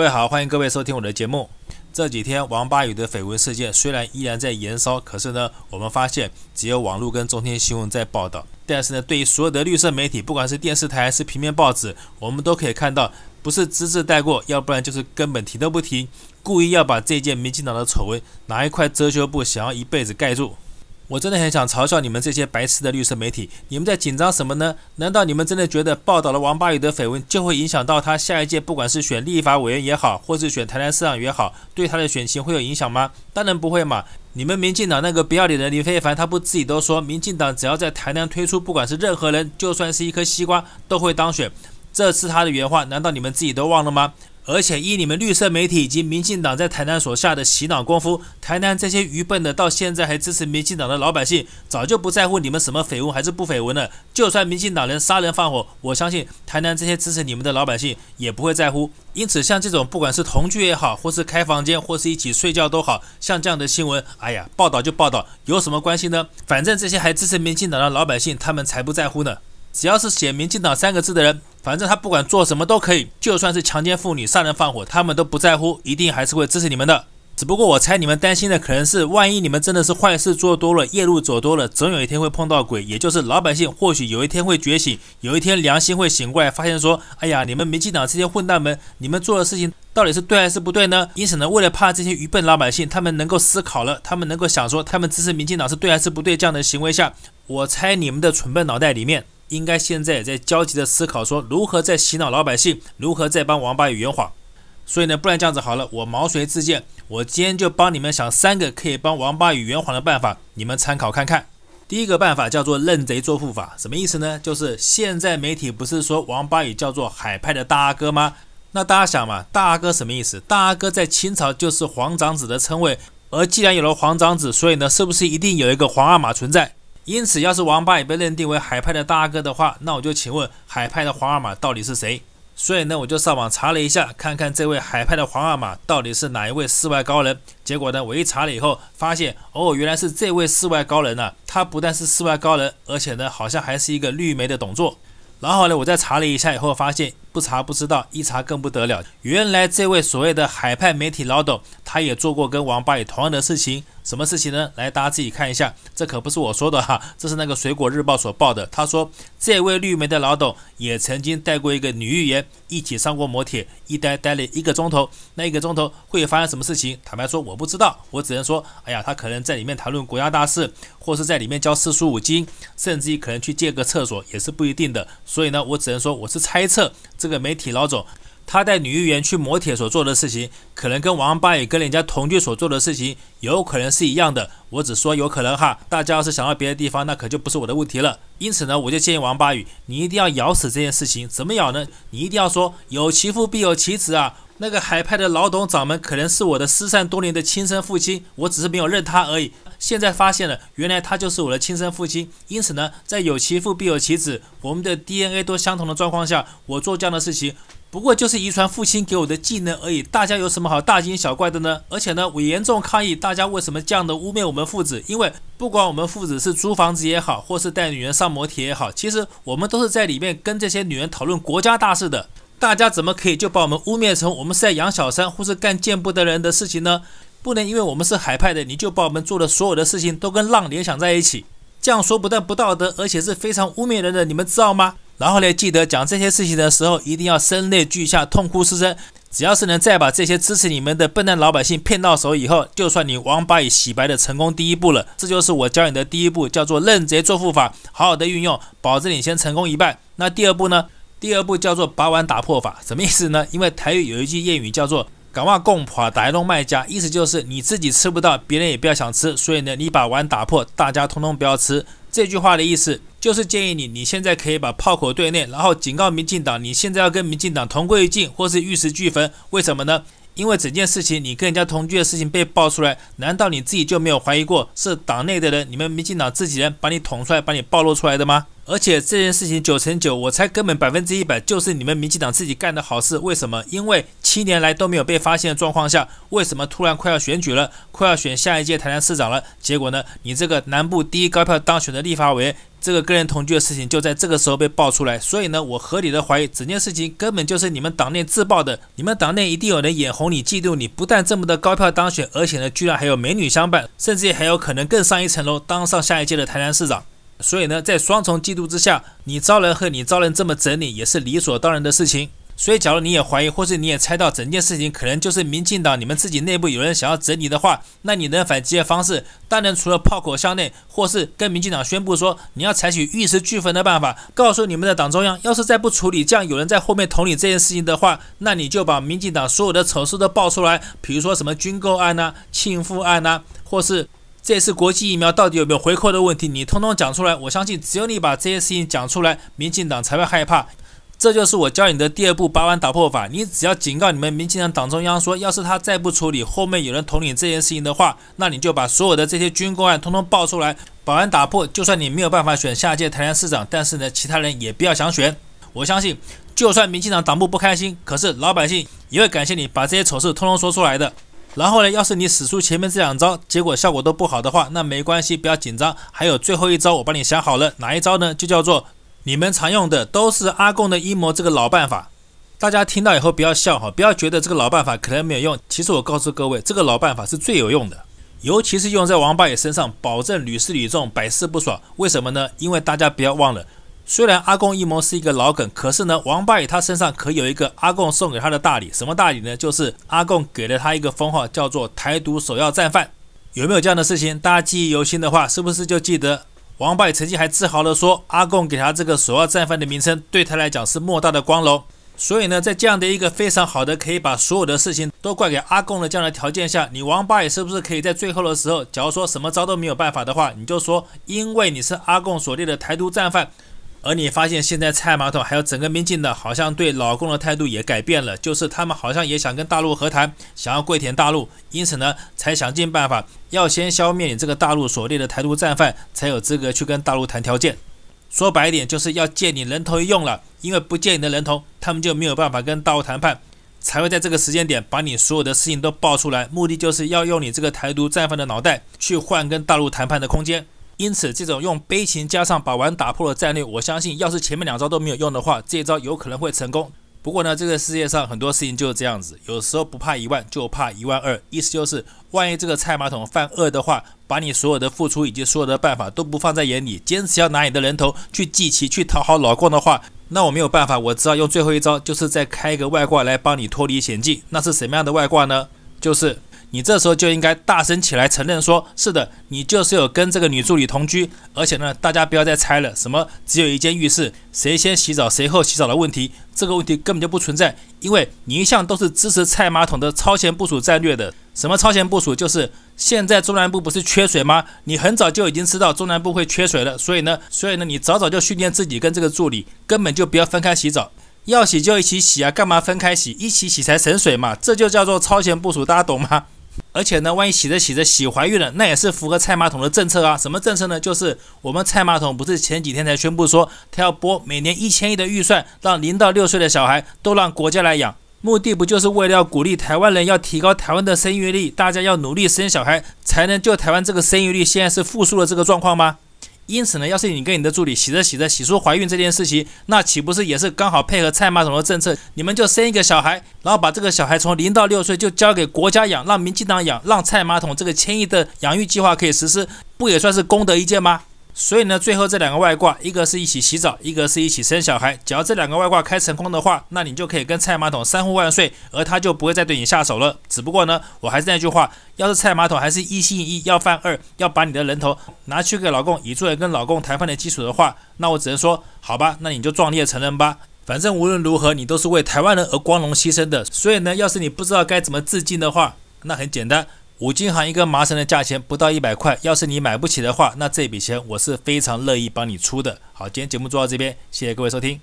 各位好，欢迎各位收听我的节目。这几天王八宇的绯闻事件虽然依然在燃烧，可是呢，我们发现只有网络跟中天新闻在报道，但是呢，对于所有的绿色媒体，不管是电视台还是平面报纸，我们都可以看到，不是只字带过，要不然就是根本提都不提，故意要把这件民进党的丑闻拿一块遮羞布，想要一辈子盖住。我真的很想嘲笑你们这些白痴的绿色媒体，你们在紧张什么呢？难道你们真的觉得报道了王八宇的绯闻就会影响到他下一届不管是选立法委员也好，或是选台南市长也好，对他的选情会有影响吗？当然不会嘛！你们民进党那个不要脸的林非凡，他不自己都说民进党只要在台南推出，不管是任何人，就算是一颗西瓜都会当选。这是他的原话，难道你们自己都忘了吗？而且依你们绿色媒体以及民进党在台南所下的洗脑功夫，台南这些愚笨的到现在还支持民进党的老百姓，早就不在乎你们什么绯闻还是不绯闻了。就算民进党人杀人放火，我相信台南这些支持你们的老百姓也不会在乎。因此，像这种不管是同居也好，或是开房间，或是一起睡觉都好像这样的新闻，哎呀，报道就报道，有什么关系呢？反正这些还支持民进党的老百姓，他们才不在乎呢。只要是写“民进党”三个字的人，反正他不管做什么都可以，就算是强奸妇女、杀人放火，他们都不在乎，一定还是会支持你们的。只不过我猜你们担心的可能是，万一你们真的是坏事做多了、夜路走多了，总有一天会碰到鬼，也就是老百姓或许有一天会觉醒，有一天良心会醒过来，发现说：“哎呀，你们民进党这些混蛋们，你们做的事情到底是对还是不对呢？”因此呢，为了怕这些愚笨老百姓他们能够思考了，他们能够想说他们支持民进党是对还是不对这样的行为下，我猜你们的蠢笨脑袋里面。应该现在也在焦急地思考，说如何在洗脑老百姓，如何在帮王八宇圆谎。所以呢，不然这样子好了，我毛遂自荐，我今天就帮你们想三个可以帮王八宇圆谎的办法，你们参考看看。第一个办法叫做认贼作父法，什么意思呢？就是现在媒体不是说王八宇叫做海派的大阿哥吗？那大家想嘛，大阿哥什么意思？大阿哥在清朝就是皇长子的称谓，而既然有了皇长子，所以呢，是不是一定有一个皇阿玛存在？因此，要是王八也被认定为海派的大哥的话，那我就请问海派的皇阿玛到底是谁？所以呢，我就上网查了一下，看看这位海派的皇阿玛到底是哪一位世外高人。结果呢，我一查了以后，发现哦，原来是这位世外高人啊！他不但是世外高人，而且呢，好像还是一个绿媒的董作。然后呢，我再查了一下以后，发现不查不知道，一查更不得了，原来这位所谓的海派媒体老董，他也做过跟王八也同样的事情。什么事情呢？来，大家自己看一下，这可不是我说的哈，这是那个《水果日报》所报的。他说，这位绿媒的老董也曾经带过一个女议员一起上过摩铁，一待待了一个钟头。那一个钟头会发生什么事情？坦白说，我不知道，我只能说，哎呀，他可能在里面谈论国家大事，或是在里面教四书五经，甚至于可能去借个厕所也是不一定的。所以呢，我只能说，我是猜测这个媒体老总。他带女议员去磨铁所做的事情，可能跟王八宇跟人家同居所做的事情，有可能是一样的。我只说有可能哈，大家要是想到别的地方，那可就不是我的问题了。因此呢，我就建议王八宇，你一定要咬死这件事情。怎么咬呢？你一定要说有其父必有其子啊！那个海派的老董掌门可能是我的失散多年的亲生父亲，我只是没有认他而已。现在发现了，原来他就是我的亲生父亲。因此呢，在有其父必有其子，我们的 DNA 都相同的状况下，我做这样的事情。不过就是遗传父亲给我的技能而已，大家有什么好大惊小怪的呢？而且呢，我严重抗议大家为什么这样的污蔑我们父子？因为不管我们父子是租房子也好，或是带女人上摩天也好，其实我们都是在里面跟这些女人讨论国家大事的。大家怎么可以就把我们污蔑成我们是在养小三或是干见不得人的事情呢？不能因为我们是海派的，你就把我们做的所有的事情都跟浪联想在一起。这样说不但不道德，而且是非常污蔑人的，你们知道吗？然后呢，记得讲这些事情的时候，一定要声泪俱下，痛哭失声。只要是能再把这些支持你们的笨蛋老百姓骗到手以后，就算你王八也洗白的成功第一步了。这就是我教你的第一步，叫做认贼作父法，好好的运用，保证你先成功一半。那第二步呢？第二步叫做把碗打破法，什么意思呢？因为台语有一句谚语叫做“敢挖共打台通卖家”，意思就是你自己吃不到，别人也不要想吃。所以呢，你把碗打破，大家通通不要吃。这句话的意思就是建议你，你现在可以把炮口对内，然后警告民进党，你现在要跟民进党同归于尽，或是玉石俱焚。为什么呢？因为整件事情，你跟人家同居的事情被爆出来，难道你自己就没有怀疑过是党内的人，你们民进党自己人把你捅出来，把你暴露出来的吗？而且这件事情九成九，我猜根本百分之一百就是你们民进党自己干的好事。为什么？因为七年来都没有被发现的状况下，为什么突然快要选举了，快要选下一届台南市长了，结果呢？你这个南部第一高票当选的立法委，这个跟人同居的事情就在这个时候被爆出来。所以呢，我合理的怀疑，整件事情根本就是你们党内自爆的。你们党内一定有人眼红你、嫉妒你，不但这么的高票当选，而且呢，居然还有美女相伴，甚至还有可能更上一层楼，当上下一届的台南市长。所以呢，在双重嫉妒之下，你招人和你招人这么整你，也是理所当然的事情。所以，假如你也怀疑，或是你也猜到整件事情可能就是民进党你们自己内部有人想要整你的话，那你能反击的方式，当然除了炮口向内，或是跟民进党宣布说你要采取玉石俱焚的办法，告诉你们的党中央，要是再不处理，这样有人在后面捅你这件事情的话，那你就把民进党所有的丑事都爆出来，比如说什么军购案呐、庆父案呐，或是。这次国际疫苗到底有没有回扣的问题，你通通讲出来。我相信，只有你把这些事情讲出来，民进党才会害怕。这就是我教你的第二步，把关打破法。你只要警告你们民进党党中央说，要是他再不处理，后面有人统领这件事情的话，那你就把所有的这些军功案通通爆出来，保安打破。就算你没有办法选下届台南市长，但是呢，其他人也不要想选。我相信，就算民进党党部不开心，可是老百姓也会感谢你把这些丑事通通说出来的。然后呢？要是你使出前面这两招，结果效果都不好的话，那没关系，不要紧张。还有最后一招，我帮你想好了，哪一招呢？就叫做你们常用的都是阿贡的阴谋这个老办法。大家听到以后不要笑哈，不要觉得这个老办法可能没有用。其实我告诉各位，这个老办法是最有用的，尤其是用在王八爷身上，保证屡试屡中，百试不爽。为什么呢？因为大家不要忘了。虽然阿贡一谋是一个老梗，可是呢，王八也他身上可有一个阿贡送给他的大礼，什么大礼呢？就是阿贡给了他一个封号，叫做“台独首要战犯”。有没有这样的事情？大家记忆犹新的话，是不是就记得王八也曾经还自豪地说，阿贡给他这个“首要战犯”的名称，对他来讲是莫大的光荣。所以呢，在这样的一个非常好的可以把所有的事情都怪给阿贡的这样的条件下，你王八也是不是可以在最后的时候，假如说什么招都没有办法的话，你就说，因为你是阿贡所列的台独战犯。而你发现，现在蔡马桶还有整个民进的，好像对老公的态度也改变了，就是他们好像也想跟大陆和谈，想要跪舔大陆，因此呢，才想尽办法要先消灭你这个大陆所列的台独战犯，才有资格去跟大陆谈条件。说白一点，就是要借你人头用了，因为不借你的人头，他们就没有办法跟大陆谈判，才会在这个时间点把你所有的事情都爆出来，目的就是要用你这个台独战犯的脑袋去换跟大陆谈判的空间。因此，这种用悲情加上把玩打破的战略，我相信，要是前面两招都没有用的话，这一招有可能会成功。不过呢，这个世界上很多事情就是这样子，有时候不怕一万，就怕一万二。意思就是，万一这个菜马桶犯二的话，把你所有的付出以及所有的办法都不放在眼里，坚持要拿你的人头去祭旗，去讨好老公的话，那我没有办法，我只好用最后一招，就是再开一个外挂来帮你脱离险境。那是什么样的外挂呢？就是。你这时候就应该大声起来承认，说是的，你就是有跟这个女助理同居，而且呢，大家不要再猜了，什么只有一间浴室，谁先洗澡谁后洗澡的问题，这个问题根本就不存在，因为你一向都是支持菜马桶的超前部署战略的。什么超前部署，就是现在中南部不是缺水吗？你很早就已经知道中南部会缺水了，所以呢，所以呢，你早早就训练自己跟这个助理根本就不要分开洗澡，要洗就一起洗啊，干嘛分开洗？一起洗才省水嘛，这就叫做超前部署，大家懂吗？而且呢，万一洗着洗着洗怀孕了，那也是符合蔡马桶的政策啊。什么政策呢？就是我们蔡马桶不是前几天才宣布说，他要拨每年一千亿的预算，让零到六岁的小孩都让国家来养。目的不就是为了要鼓励台湾人要提高台湾的生育率，大家要努力生小孩，才能救台湾这个生育率现在是负数的这个状况吗？因此呢，要是你跟你的助理洗着洗着洗出怀孕这件事情，那岂不是也是刚好配合蔡马总的政策？你们就生一个小孩，然后把这个小孩从零到六岁就交给国家养，让民进党养，让蔡马桶这个千亿的养育计划可以实施，不也算是功德一件吗？所以呢，最后这两个外挂，一个是一起洗澡，一个是一起生小孩。只要这两个外挂开成功的话，那你就可以跟菜马桶三呼万岁，而他就不会再对你下手了。只不过呢，我还是那句话，要是菜马桶还是一心一意要犯二，要把你的人头拿去给老公，以作为跟老公谈判的基础的话，那我只能说，好吧，那你就壮烈成人吧。反正无论如何，你都是为台湾人而光荣牺牲的。所以呢，要是你不知道该怎么自尽的话，那很简单。五金行一个麻绳的价钱不到一百块，要是你买不起的话，那这笔钱我是非常乐意帮你出的。好，今天节目做到这边，谢谢各位收听。